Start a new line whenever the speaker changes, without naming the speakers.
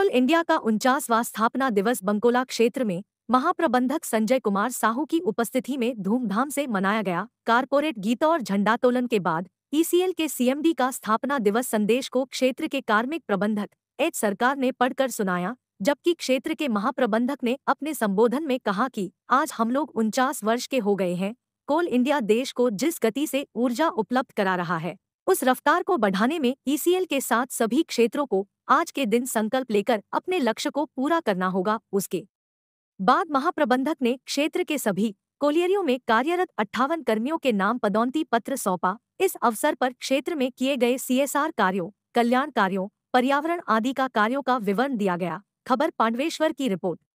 कोल India का उनचासवां स्थापना दिवस बंकोला क्षेत्र में महाप्रबंधक संजय कुमार साहू की उपस्थिति में धूमधाम से मनाया गया कारपोरेट गीत और झंडातोलन के बाद ईसीएल के सीएमडी का स्थापना दिवस संदेश को क्षेत्र के कार्मिक प्रबंधक एच सरकार ने पढ़कर सुनाया जबकि क्षेत्र के महाप्रबंधक ने अपने संबोधन में कहा कि आज हम लोग उनचास वर्ष के हो गए हैं कोल इंडिया देश को जिस गति से ऊर्जा उपलब्ध करा रहा है उस रफ्तार को बढ़ाने में ईसीएल के साथ सभी क्षेत्रों को आज के दिन संकल्प लेकर अपने लक्ष्य को पूरा करना होगा उसके बाद महाप्रबंधक ने क्षेत्र के सभी कोलियरियों में कार्यरत अट्ठावन कर्मियों के नाम पदोन्नति पत्र सौंपा इस अवसर पर क्षेत्र में किए गए सीएसआर कार्यों कल्याण कार्यों पर्यावरण आदि का कार्यों का विवरण दिया गया खबर पांडवेश्वर की रिपोर्ट